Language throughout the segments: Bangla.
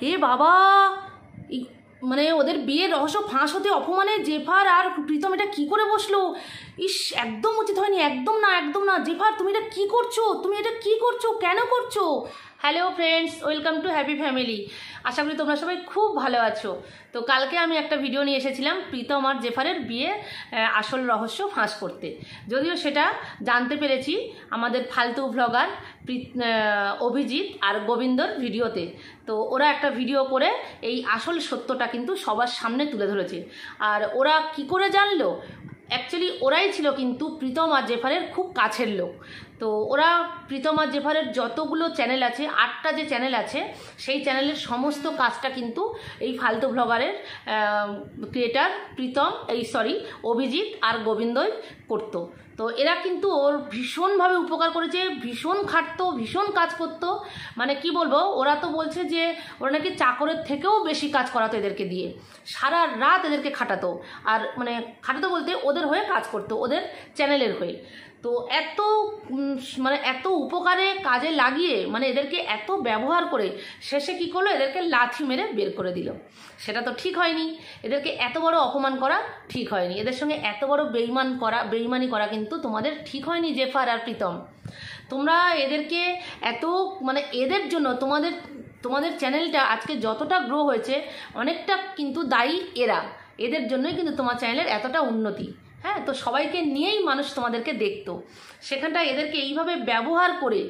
হে বাবা মানে ওদের বিয়ের রহস্য ফাঁস হতে অপমানে জেফার আর প্রীতম এটা কী করে বসলো ইস একদম উচিত হয়নি একদম না একদম না জেফার তুমি এটা কী করছো তুমি এটা কী করছো কেন করছো hello friends welcome to happy family আশা করি তোমরা সবাই খুব ভালো আছো তো কালকে আমি একটা ভিডিও নিয়ে এসেছিলাম প্রীতম আর জেফারের বিয়ে আসল রহস্য ফাঁস করতে যদিও সেটা জানতে পেরেছি আমাদের ফালতু ভ্লগার অভিজিৎ আর গোবিন্দর ভিডিওতে তো ওরা একটা ভিডিও করে এই আসল সত্যটা কিন্তু সবার সামনে তুলে ধরেছে আর ওরা কি করে জানলো অ্যাকচুয়ালি ওরাই ছিল কিন্তু প্রীতম আর জেফারের খুব কাছের লোক তো ওরা প্রীতমা জেফারের যতগুলো চ্যানেল আছে আটটা যে চ্যানেল আছে সেই চ্যানেলের সমস্ত কাজটা কিন্তু এই ফালতু ভ্লগারের ক্রিয়েটার প্রীতম এই সরি অভিজিৎ আর গোবিন্দই করতো তো এরা কিন্তু ওর ভীষণভাবে উপকার করেছে ভীষণ খাটতো ভীষণ কাজ করতো মানে কি বলবো ওরা তো বলছে যে ওরা নাকি চাকরের থেকেও বেশি কাজ করাতো এদেরকে দিয়ে সারা রাত এদেরকে খাটাতো আর মানে খাটাতো বলতে ওদের হয়ে কাজ করতো ওদের চ্যানেলের হয়ে তো এত মানে এত উপকারে কাজে লাগিয়ে মানে এদেরকে এত ব্যবহার করে শেষে কি করলো এদেরকে লাথি মেরে বের করে দিল সেটা তো ঠিক হয়নি এদেরকে এত বড় অপমান করা ঠিক হয়নি এদের সঙ্গে এত বড় বেইমান করা বেইমানি করা কিন্তু তোমাদের ঠিক হয়নি জেফার আর প্রীতম তোমরা এদেরকে এত মানে এদের জন্য তোমাদের তোমাদের চ্যানেলটা আজকে যতটা গ্রো হয়েছে অনেকটা কিন্তু দায়ী এরা এদের জন্যই কিন্তু তোমার চ্যানেলের এতটা উন্নতি হ্যাঁ তো সবাইকে নিয়েই মানুষ তোমাদেরকে দেখতো সেখানটা এদেরকে এইভাবে ব্যবহার করে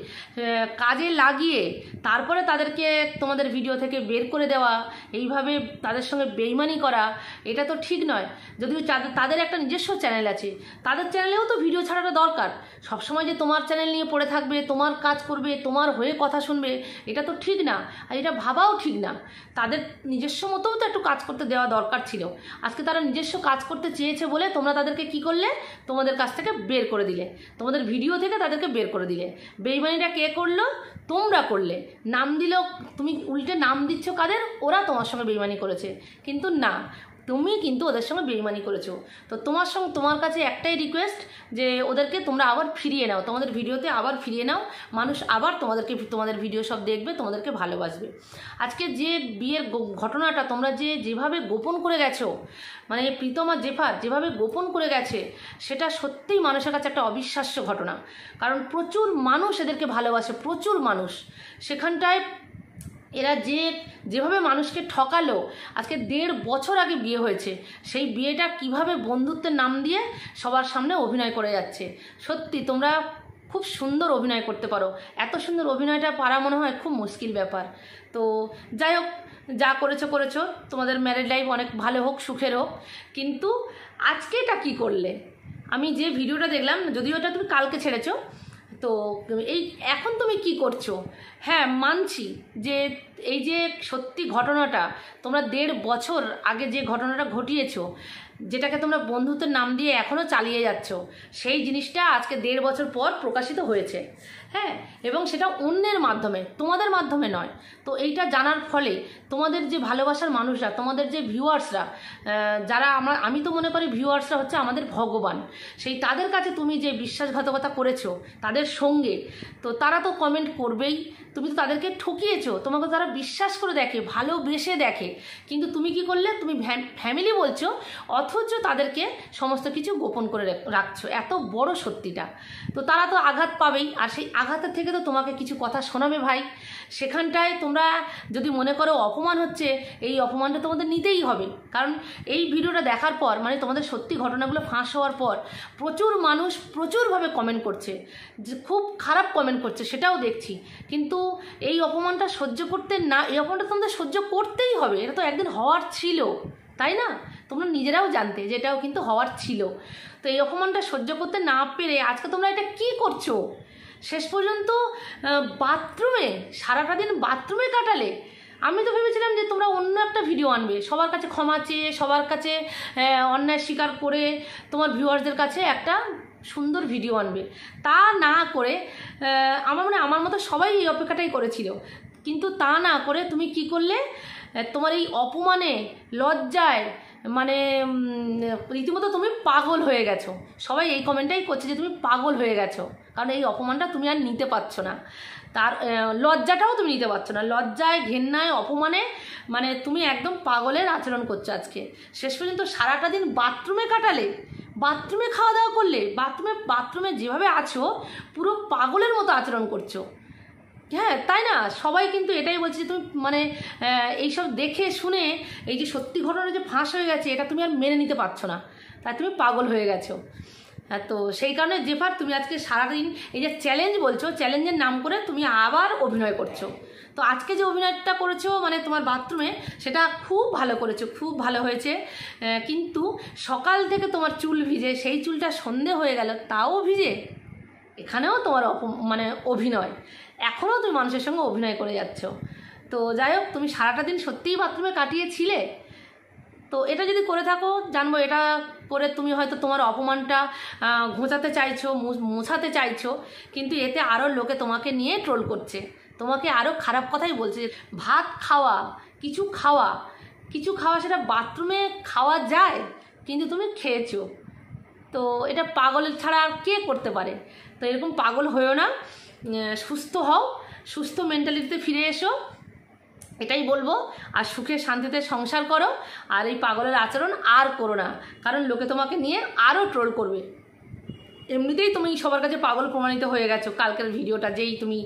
কাজে লাগিয়ে তারপরে তাদেরকে তোমাদের ভিডিও থেকে বের করে দেওয়া এইভাবে তাদের সঙ্গে বেইমানি করা এটা তো ঠিক নয় যদিও তাদের একটা নিজস্ব চ্যানেল আছে তাদের চ্যানেলেও তো ভিডিও ছাড়াটা দরকার সবসময় যে তোমার চ্যানেল নিয়ে পড়ে থাকবে তোমার কাজ করবে তোমার হয়ে কথা শুনবে এটা তো ঠিক না আর এটা ভাবাও ঠিক না তাদের নিজস্ব মতোও তো একটু কাজ করতে দেওয়া দরকার ছিল আজকে তারা নিজস্ব কাজ করতে চেয়েছে বলে তোমরা তাদেরকে কি করলে তোমাদের কাছ থেকে বের করে দিলে তোমাদের ভিডিও থেকে তাদেরকে বের করে দিলে বেইমানিটা কে করলো তোমরা করলে নাম দিল তুমি উল্টে নাম দিচ্ছ কাদের ওরা তোমার সঙ্গে বেইমানি করেছে কিন্তু না তুমি কিন্তু ওদের সঙ্গে বেইমানি করেছো তো তোমার সঙ্গে তোমার কাছে একটাই রিকোয়েস্ট যে ওদেরকে তোমরা আবার ফিরিয়ে নাও তোমাদের ভিডিওতে আবার ফিরিয়ে নাও মানুষ আবার তোমাদেরকে তোমাদের ভিডিও সব দেখবে তোমাদেরকে ভালোবাসবে আজকে যে বিয়ের ঘটনাটা তোমরা যে যেভাবে গোপন করে গেছো মানে প্রীতমা জেফার যেভাবে গোপন করে গেছে সেটা সত্যিই মানুষের কাছে একটা অবিশ্বাস্য ঘটনা কারণ প্রচুর মানুষ এদেরকে ভালোবাসে প্রচুর মানুষ সেখানটায় এরা যে যেভাবে মানুষকে ঠকালো আজকে দেড় বছর আগে বিয়ে হয়েছে সেই বিয়েটা কিভাবে বন্ধুত্বের নাম দিয়ে সবার সামনে অভিনয় করে যাচ্ছে সত্যি তোমরা খুব সুন্দর অভিনয় করতে পারো এত সুন্দর অভিনয়টা পারা মনে হয় খুব মুশকিল ব্যাপার তো যাই হোক যা করেছো করেছো তোমাদের ম্যারেড লাইফ অনেক ভালো হোক সুখের হোক কিন্তু আজকে এটা কী করলে আমি যে ভিডিওটা দেখলাম যদিও ওটা তুমি কালকে ছেড়েছো তো এই এখন তুমি কি করছো হ্যাঁ মানছি যে এই যে সত্যি ঘটনাটা তোমরা দেড় বছর আগে যে ঘটনাটা ঘটিয়েছো যেটাকে তোমরা বন্ধুত্বের নাম দিয়ে এখনও চালিয়ে যাচ্ছ সেই জিনিসটা আজকে দেড় বছর পর প্রকাশিত হয়েছে হ্যাঁ এবং সেটা অন্যের মাধ্যমে তোমাদের মাধ্যমে নয় তো এইটা জানার ফলে তোমাদের যে ভালোবাসার মানুষরা তোমাদের যে ভিউয়ার্সরা যারা আমরা আমি তো মনে করি ভিউয়ার্সরা হচ্ছে আমাদের ভগবান সেই তাদের কাছে তুমি যে বিশ্বাসঘাতকতা করেছো তাদের সঙ্গে তো তারা তো কমেন্ট করবেই তুমি তো তাদেরকে ঠকিয়েছো তোমাকে তারা বিশ্বাস করে দেখে ভালোবেসে দেখে কিন্তু তুমি কি করলে তুমি ফ্যামিলি বলছো অত অথচ তাদেরকে সমস্ত কিছু গোপন করে রাখছো এত বড় সত্যিটা তো তারা তো আঘাত পাবেই আর সেই আঘাতের থেকে তো তোমাকে কিছু কথা শোনাবে ভাই সেখানটায় তোমরা যদি মনে করো অপমান হচ্ছে এই অপমানটা তোমাদের নিতেই হবে কারণ এই ভিডিওটা দেখার পর মানে তোমাদের সত্যি ঘটনাগুলো ফাঁস হওয়ার পর প্রচুর মানুষ প্রচুরভাবে কমেন্ট করছে যে খুব খারাপ কমেন্ট করছে সেটাও দেখছি কিন্তু এই অপমানটা সহ্য করতে না এই অপমানটা তোমাদের সহ্য করতেই হবে এটা তো একদিন হওয়ার ছিল তাই না তোমরা নিজেরাও জানতে যে এটাও কিন্তু হওয়ার ছিল তো এই অপমানটা সহ্য করতে না পেরে আজকে তোমরা এটা কি করছো শেষ পর্যন্ত বাথরুমে সারাটা দিন বাথরুমে কাটালে আমি তো ভেবেছিলাম যে তোমরা অন্য একটা ভিডিও আনবে সবার কাছে ক্ষমা চেয়ে সবার কাছে অন্যায় স্বীকার করে তোমার ভিউয়ার্সদের কাছে একটা সুন্দর ভিডিও আনবে তা না করে আমার মানে আমার মতো সবাই এই অপেক্ষাটাই করেছিল কিন্তু তা না করে তুমি কি করলে তোমার এই অপমানে লজ্জায় মানে রীতিমতো তুমি পাগল হয়ে গেছো সবাই এই কমেন্টটাই করছে যে তুমি পাগল হয়ে গেছো কারণ এই অপমানটা তুমি আর নিতে পারছো না তার লজ্জাটাও তুমি নিতে পারছো না লজ্জায় ঘেন্নায় অপমানে মানে তুমি একদম পাগলের আচরণ করছো আজকে শেষ পর্যন্ত সারাটা দিন বাথরুমে কাটালে বাথরুমে খাওয়া দাওয়া করলে বাথরুমে বাথরুমে যেভাবে আছো পুরো পাগলের মতো আচরণ করছো হ্যাঁ তাই না সবাই কিন্তু এটাই বলছে তুমি মানে এইসব দেখে শুনে এই যে সত্যি ঘটনা যে ফাঁস হয়ে গেছে এটা তুমি আর মেনে নিতে পারছো না তাই তুমি পাগল হয়ে গেছো হ্যাঁ তো সেই কারণে জেফার তুমি আজকে সারাদিন এই যে চ্যালেঞ্জ বলছো চ্যালেঞ্জের নাম করে তুমি আবার অভিনয় করছো তো আজকে যে অভিনয়টা করেছো মানে তোমার বাথরুমে সেটা খুব ভালো করেছো খুব ভালো হয়েছে কিন্তু সকাল থেকে তোমার চুল ভিজে সেই চুলটা সন্ধে হয়ে গেল তাও ভিজে এখানেও তোমার অপ মানে অভিনয় এখনও তুমি মানুষের সঙ্গে অভিনয় করে যাচ্ছ তো যাই হোক তুমি সারাটা দিন সত্যিই বাথরুমে কাটিয়েছিলে তো এটা যদি করে থাকো জানবো এটা করে তুমি হয়তো তোমার অপমানটা ঘোঁচাতে চাইছো মোছাতে চাইছো কিন্তু এতে আরও লোকে তোমাকে নিয়ে ট্রোল করছে তোমাকে আরও খারাপ কথাই বলছে ভাত খাওয়া কিছু খাওয়া কিছু খাওয়া সেটা বাথরুমে খাওয়া যায় কিন্তু তুমি খেয়েছো তো এটা পাগল ছাড়া আর কে করতে পারে তো এরকম পাগল হয়েও না সুস্থ হও সুস্থ মেন্টালিটিতে ফিরে এসো এটাই বলবো আর সুখে শান্তিতে সংসার করো আর এই পাগলের আচরণ আর করো না কারণ লোকে তোমাকে নিয়ে আরও ট্রোল করবে এমনিতেই তুমি সবার কাছে পাগল প্রমাণিত হয়ে গেছো কালকের ভিডিওটা যেই তুমি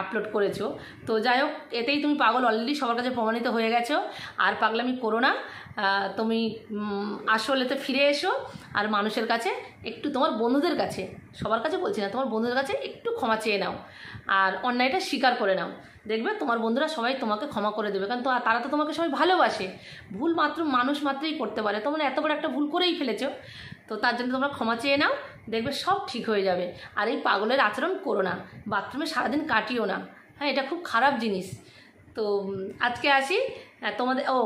আপলোড করেছো তো যাই হোক এতেই তুমি পাগল অলরেডি সবার কাছে প্রমাণিত হয়ে গেছো আর পাগলামি করো না তুমি আসলে তো ফিরে এসো আর মানুষের কাছে একটু তোমার বন্ধুদের কাছে সবার কাছে বলছি না তোমার বন্ধুদের কাছে একটু ক্ষমা চেয়ে নাও আর অন্যায়টা স্বীকার করে নাও দেখবে তোমার বন্ধুরা সবাই তোমাকে ক্ষমা করে দেবে কারণ তারা তো তোমাকে সবাই ভালোবাসে ভুল মাত্র মানুষ মাত্রই করতে পারে তোমরা এত বড় একটা ভুল করেই ফেলেছো তো তার জন্য তোমরা ক্ষমা চেয়ে নাও দেখবে সব ঠিক হয়ে যাবে আর এই পাগলের আচরণ করো না বাথরুমে সারাদিন কাটিও না হ্যাঁ এটা খুব খারাপ জিনিস তো আজকে আসি হ্যাঁ, তোমাদের ও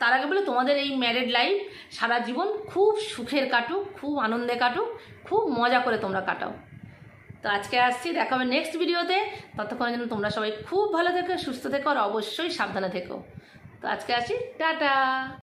তার আগে বলে তোমাদের এই ম্যারেড লাইফ সারা জীবন খুব সুখের কাটুক খুব আনন্দে কাটুক খুব মজা করে তোমরা কাটাও তো আজকে আসছি দেখাবে নেক্সট ভিডিওতে ততক্ষণের জন্য তোমরা সবাই খুব ভালো থেকো সুস্থ থেকো আর অবশ্যই সাবধানে থেকো তো আজকে আসি টাটা